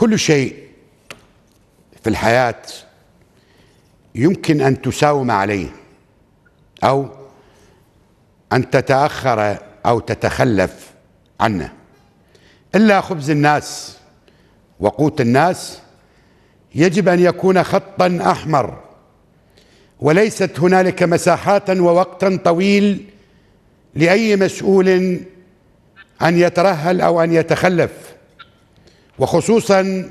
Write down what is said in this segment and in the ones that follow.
كل شيء في الحياة يمكن أن تساوم عليه أو أن تتأخر أو تتخلف عنه إلا خبز الناس وقوت الناس يجب أن يكون خطا أحمر وليست هنالك مساحات ووقتا طويل لأي مسؤول أن يترهل أو أن يتخلف وخصوصا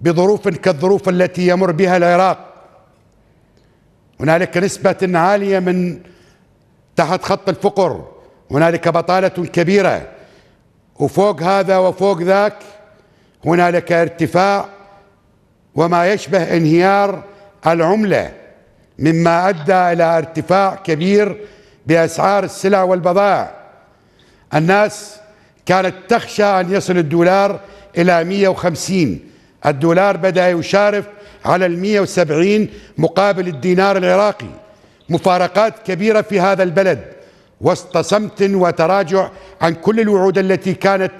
بظروف كالظروف التي يمر بها العراق هنالك نسبة عالية من تحت خط الفقر هنالك بطالة كبيرة وفوق هذا وفوق ذاك هنالك ارتفاع وما يشبه انهيار العملة مما أدى إلى ارتفاع كبير بأسعار السلع والبضائع الناس كانت تخشى أن يصل الدولار إلى 150 الدولار بدأ يشارف على ال 170 مقابل الدينار العراقي مفارقات كبيرة في هذا البلد وسط صمت وتراجع عن كل الوعود التي كانت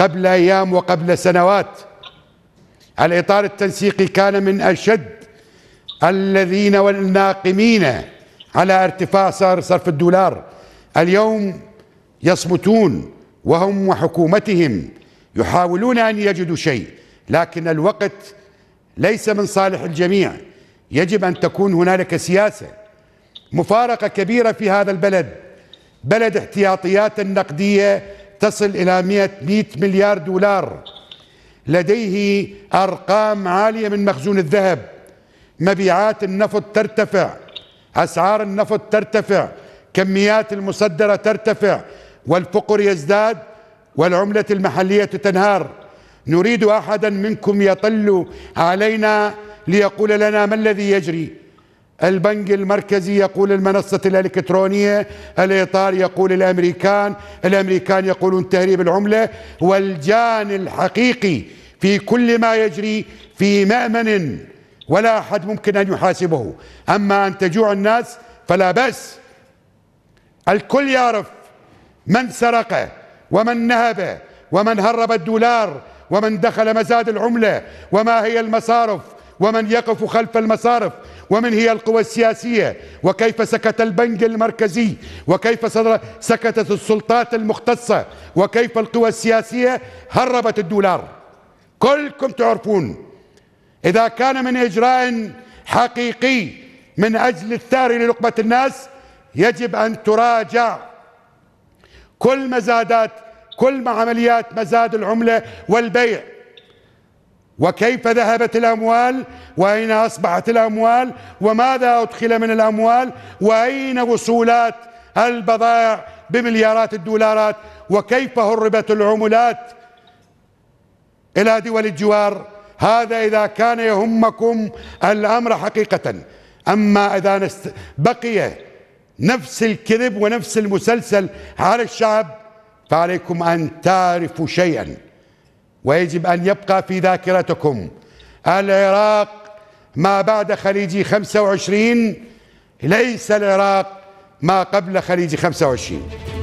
قبل أيام وقبل سنوات الإطار التنسيقي كان من أشد الذين والناقمين على ارتفاع سعر صرف الدولار اليوم يصمتون وهم وحكومتهم يحاولون أن يجدوا شيء لكن الوقت ليس من صالح الجميع يجب أن تكون هنالك سياسة مفارقة كبيرة في هذا البلد بلد احتياطيات النقدية تصل إلى 100 مليار دولار لديه أرقام عالية من مخزون الذهب مبيعات النفط ترتفع أسعار النفط ترتفع كميات المصدرة ترتفع والفقر يزداد والعملة المحلية تنهار نريد أحدا منكم يطل علينا ليقول لنا ما الذي يجري البنك المركزي يقول المنصة الإلكترونية الإيطالي يقول الأمريكان الأمريكان يقولون تهريب العملة والجان الحقيقي في كل ما يجري في مأمن ولا أحد ممكن أن يحاسبه أما أن تجوع الناس فلا بأس الكل يعرف من سرقه ومن نهبه ومن هرب الدولار ومن دخل مزاد العملة وما هي المصارف ومن يقف خلف المصارف ومن هي القوى السياسية وكيف سكت البنك المركزي وكيف سكتت السلطات المختصة وكيف القوى السياسية هربت الدولار كلكم تعرفون إذا كان من إجراء حقيقي من أجل الثار للقمة الناس يجب أن تراجع كل ما زادت كل ما عمليات مزاد العملة والبيع وكيف ذهبت الأموال وأين أصبحت الأموال وماذا أدخل من الأموال وأين وصولات البضائع بمليارات الدولارات وكيف هربت العملات إلى دول الجوار هذا إذا كان يهمكم الأمر حقيقة أما إذا بقي نفس الكذب ونفس المسلسل على الشعب فعليكم أن تعرفوا شيئا ويجب أن يبقى في ذاكرتكم العراق ما بعد خليجي 25 ليس العراق ما قبل خليجي 25